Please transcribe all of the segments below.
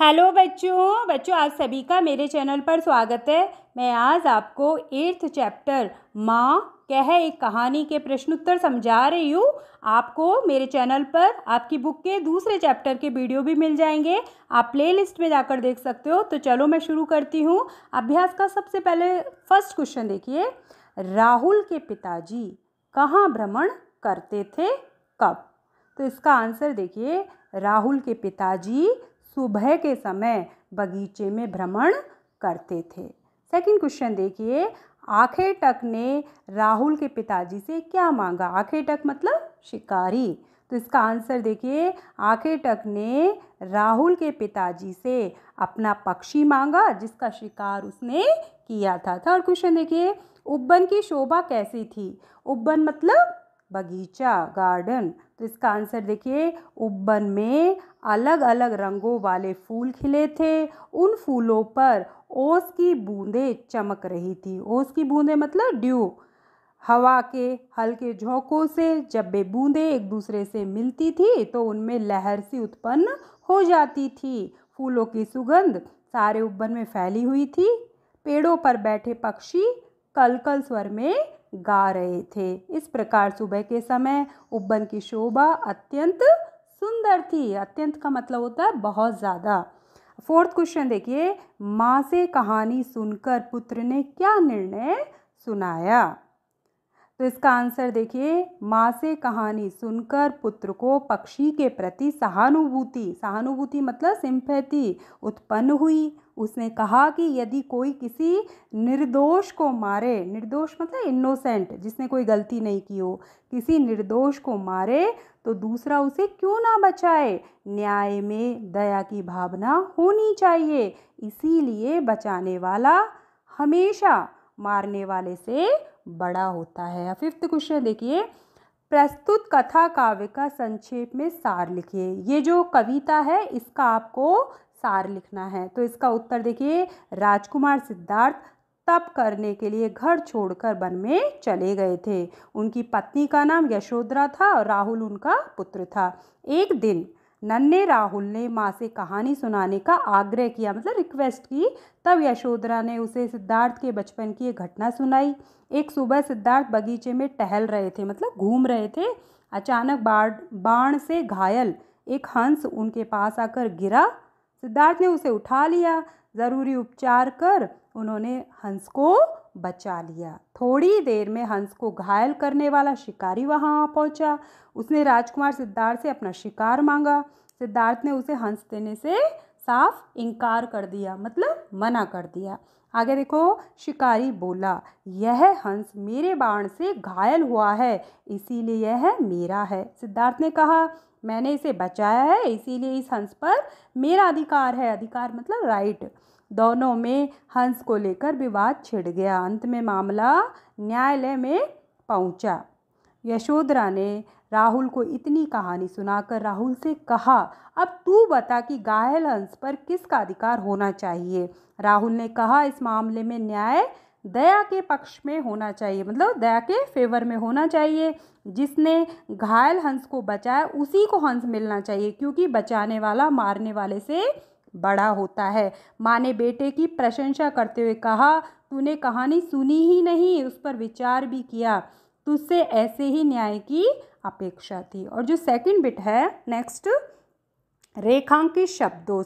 hello बच्चों बच्चों आप सभी का मेरे चैनल पर स्वागत है मैं आज आपको एट्थ चैप्टर माँ कह एक कहानी के प्रश्न उत्तर समझा रही हूँ आपको मेरे चैनल पर आपकी बुक के दूसरे चैप्टर के वीडियो भी मिल जाएंगे आप प्लेलिस्ट में जाकर देख सकते हो तो चलो मैं शुरू करती हूँ अभ्यास का सबसे पहले फर्स्ट क्वेश्चन देखिए राहुल के पिताजी कहाँ भ्रमण करते थे कब तो इसका आंसर देखिए राहुल के पिताजी सुबह के समय बगीचे में भ्रमण करते थे सेकंड क्वेश्चन देखिए आखेटक ने राहुल के पिताजी से क्या मांगा आखेटक मतलब शिकारी तो इसका आंसर देखिए आखेटक ने राहुल के पिताजी से अपना पक्षी मांगा जिसका शिकार उसने किया था थर्ड क्वेश्चन देखिए उब्बन की शोभा कैसी थी उब्बन मतलब बगीचा गार्डन तो इसका आंसर देखिए उबन में अलग अलग रंगों वाले फूल खिले थे उन फूलों पर ओस की बूंदें चमक रही थी ओस की बूंदें मतलब ड्यू हवा के हल्के झोंकों से जब वे बूंदें एक दूसरे से मिलती थी तो उनमें लहर सी उत्पन्न हो जाती थी फूलों की सुगंध सारे उबन में फैली हुई थी पेड़ों पर बैठे पक्षी कल कल स्वर में गा रहे थे इस प्रकार सुबह के समय उब्बन की शोभा अत्यंत सुंदर थी अत्यंत का मतलब होता है बहुत ज़्यादा फोर्थ क्वेश्चन देखिए माँ से कहानी सुनकर पुत्र ने क्या निर्णय सुनाया तो इसका आंसर देखिए माँ से कहानी सुनकर पुत्र को पक्षी के प्रति सहानुभूति सहानुभूति मतलब सिंपैथी उत्पन्न हुई उसने कहा कि यदि कोई किसी निर्दोष को मारे निर्दोष मतलब इनोसेंट जिसने कोई गलती नहीं की हो किसी निर्दोष को मारे तो दूसरा उसे क्यों ना बचाए न्याय में दया की भावना होनी चाहिए इसीलिए बचाने वाला हमेशा मारने वाले से बड़ा होता है फिफ्थ क्वेश्चन देखिए प्रस्तुत कथा काव्य का संक्षेप में सार लिखिए ये जो कविता है इसका आपको सार लिखना है तो इसका उत्तर देखिए राजकुमार सिद्धार्थ तप करने के लिए घर छोड़कर वन में चले गए थे उनकी पत्नी का नाम यशोधरा था और राहुल उनका पुत्र था एक दिन नन्हे राहुल ने माँ से कहानी सुनाने का आग्रह किया मतलब रिक्वेस्ट की तब यशोधरा ने उसे सिद्धार्थ के बचपन की एक घटना सुनाई एक सुबह सिद्धार्थ बगीचे में टहल रहे थे मतलब घूम रहे थे अचानक बाढ़ बाण से घायल एक हंस उनके पास आकर गिरा सिद्धार्थ ने उसे उठा लिया ज़रूरी उपचार कर उन्होंने हंस को बचा लिया थोड़ी देर में हंस को घायल करने वाला शिकारी वहाँ पहुँचा उसने राजकुमार सिद्धार्थ से अपना शिकार मांगा सिद्धार्थ ने उसे हंस देने से साफ इनकार कर दिया मतलब मना कर दिया आगे देखो शिकारी बोला यह हंस मेरे बाण से घायल हुआ है इसीलिए यह मेरा है सिद्धार्थ ने कहा मैंने इसे बचाया है इसीलिए इस हंस पर मेरा अधिकार है अधिकार मतलब राइट दोनों में हंस को लेकर विवाद छिड़ गया अंत में मामला न्यायालय में पहुंचा यशोधरा ने राहुल को इतनी कहानी सुनाकर राहुल से कहा अब तू बता कि घायल हंस पर किसका अधिकार होना चाहिए राहुल ने कहा इस मामले में न्याय दया के पक्ष में होना चाहिए मतलब दया के फेवर में होना चाहिए जिसने घायल हंस को बचाया उसी को हंस मिलना चाहिए क्योंकि बचाने वाला मारने वाले से बड़ा होता है माँ ने बेटे की प्रशंसा करते हुए कहा तूने कहानी सुनी ही नहीं उस पर विचार भी किया तुझसे ऐसे ही न्याय की अपेक्षा थी और जो सेकंड बिट है नेक्स्ट रेखांकित शब्दों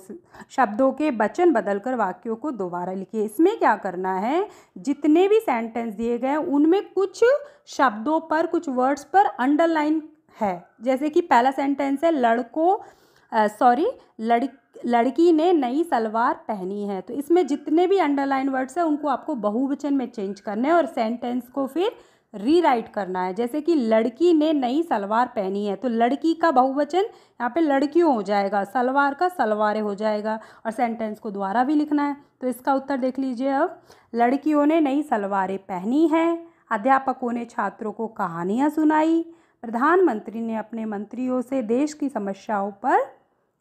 शब्दों के वचन बदलकर वाक्यों को दोबारा लिखिए इसमें क्या करना है जितने भी सेंटेंस दिए गए उनमें कुछ शब्दों पर कुछ वर्ड्स पर अंडरलाइन है जैसे कि पहला सेंटेंस है लड़कों सॉरी लड़ लड़की ने नई सलवार पहनी है तो इसमें जितने भी अंडरलाइन वर्ड्स हैं उनको आपको बहुवचन में चेंज करना है और सेंटेंस को फिर रीराइट करना है जैसे कि लड़की ने नई सलवार पहनी है तो लड़की का बहुवचन यहाँ पे लड़कियों हो जाएगा सलवार का सलवारें हो जाएगा और सेंटेंस को दोबारा भी लिखना है तो इसका उत्तर देख लीजिए अब लड़कियों ने नई सलवारें पहनी हैं अध्यापकों ने छात्रों को कहानियाँ सुनाई प्रधानमंत्री ने अपने मंत्रियों से देश की समस्याओं पर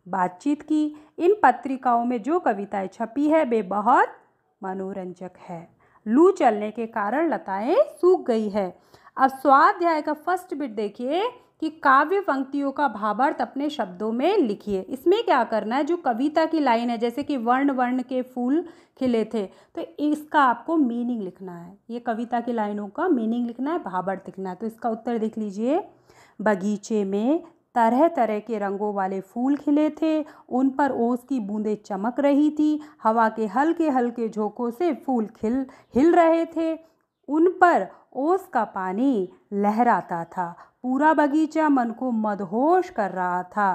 बातचीत की इन पत्रिकाओं में जो कविताएं छपी है वे बहुत मनोरंजक है लू चलने के कारण लताएं सूख गई है अब स्वाध्याय का फर्स्ट बिट देखिए कि काव्य पंक्तियों का भावार्थ अपने शब्दों में लिखिए इसमें क्या करना है जो कविता की लाइन है जैसे कि वर्ण वर्ण के फूल खिले थे तो इसका आपको मीनिंग लिखना है ये कविता की लाइनों का मीनिंग लिखना है भावार्थ लिखना है तो इसका उत्तर देख लीजिए बगीचे में तरह तरह के रंगों वाले फूल खिले थे उन पर ओस की बूंदें चमक रही थी हवा के हल्के हल्के झोंकों से फूल खिल हिल रहे थे उन पर ओस का पानी लहराता था पूरा बगीचा मन को मदहोश कर रहा था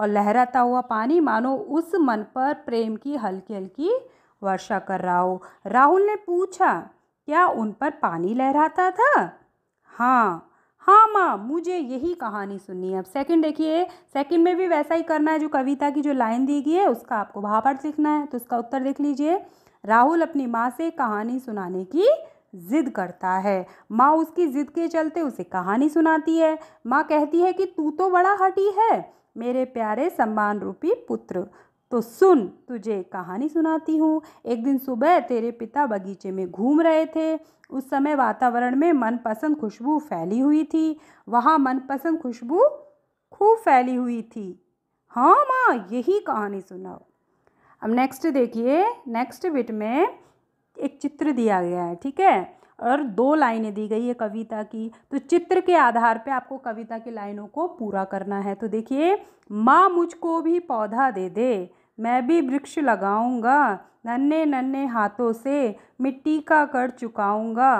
और लहराता हुआ पानी मानो उस मन पर प्रेम की हल्की हल्की वर्षा कर रहा हो राहुल ने पूछा क्या उन पर पानी लहराता था हाँ हाँ माँ मुझे यही कहानी सुननी है अब सेकंड देखिए सेकंड में भी वैसा ही करना है जो कविता की जो लाइन दी गई है उसका आपको भावार्थ लिखना है तो उसका उत्तर देख लीजिए राहुल अपनी माँ से कहानी सुनाने की जिद करता है माँ उसकी जिद के चलते उसे कहानी सुनाती है माँ कहती है कि तू तो बड़ा हटी है मेरे प्यारे सम्मान रूपी पुत्र तो सुन तुझे कहानी सुनाती हूँ एक दिन सुबह तेरे पिता बगीचे में घूम रहे थे उस समय वातावरण में मनपसंद खुशबू फैली हुई थी वहाँ मनपसंद खुशबू खूब फैली हुई थी हाँ माँ यही कहानी सुनाओ अब नेक्स्ट देखिए नेक्स्ट बिट में एक चित्र दिया गया है ठीक है और दो लाइनें दी गई है कविता की तो चित्र के आधार पे आपको कविता की लाइनों को पूरा करना है तो देखिए माँ मुझको भी पौधा दे दे मैं भी वृक्ष लगाऊंगा नन्हे नन्हे हाथों से मिट्टी का कर चुकाऊंगा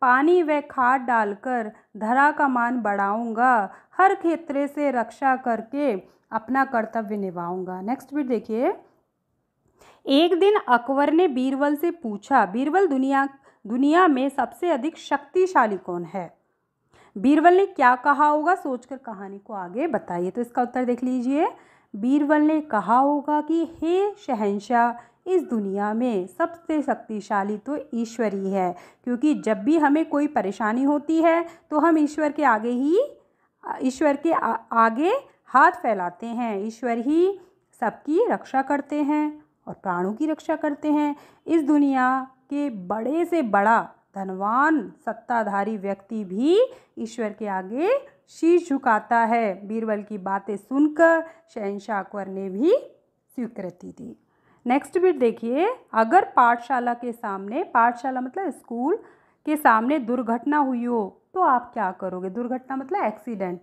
पानी व खाद डालकर धरा का मान बढ़ाऊंगा हर क्षेत्र से रक्षा करके अपना कर्तव्य निभाऊंगा नेक्स्ट भी देखिए एक दिन अकबर ने बीरबल से पूछा बीरबल दुनिया दुनिया में सबसे अधिक शक्तिशाली कौन है बीरबल ने क्या कहा होगा सोचकर कहानी को आगे बताइए तो इसका उत्तर देख लीजिए बीरबल ने कहा होगा कि हे शहनशाह इस दुनिया में सबसे शक्तिशाली तो ईश्वर ही है क्योंकि जब भी हमें कोई परेशानी होती है तो हम ईश्वर के आगे ही ईश्वर के आ, आगे हाथ फैलाते हैं ईश्वर ही सबकी रक्षा करते हैं और प्राणों की रक्षा करते हैं इस दुनिया के बड़े से बड़ा धनवान सत्ताधारी व्यक्ति भी ईश्वर के आगे शीश झुकाता है बीरबल की बातें सुनकर शहनशाह अकबर ने भी स्वीकृति दी नेक्स्ट बिट देखिए अगर पाठशाला के सामने पाठशाला मतलब स्कूल के सामने दुर्घटना हुई हो तो आप क्या करोगे दुर्घटना मतलब एक्सीडेंट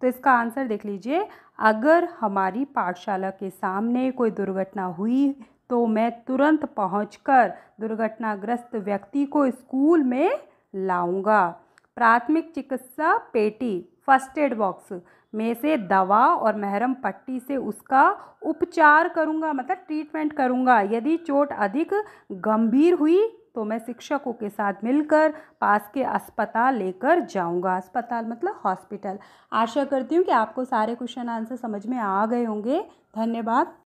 तो इसका आंसर देख लीजिए अगर हमारी पाठशाला के सामने कोई दुर्घटना हुई तो मैं तुरंत पहुंचकर दुर्घटनाग्रस्त व्यक्ति को स्कूल में लाऊंगा प्राथमिक चिकित्सा पेटी फर्स्ट एड बॉक्स में से दवा और महरम पट्टी से उसका उपचार करूँगा मतलब ट्रीटमेंट करूँगा यदि चोट अधिक गंभीर हुई तो मैं शिक्षकों के साथ मिलकर पास के अस्पताल लेकर जाऊंगा अस्पताल मतलब हॉस्पिटल आशा करती हूँ कि आपको सारे क्वेश्चन आंसर समझ में आ गए होंगे धन्यवाद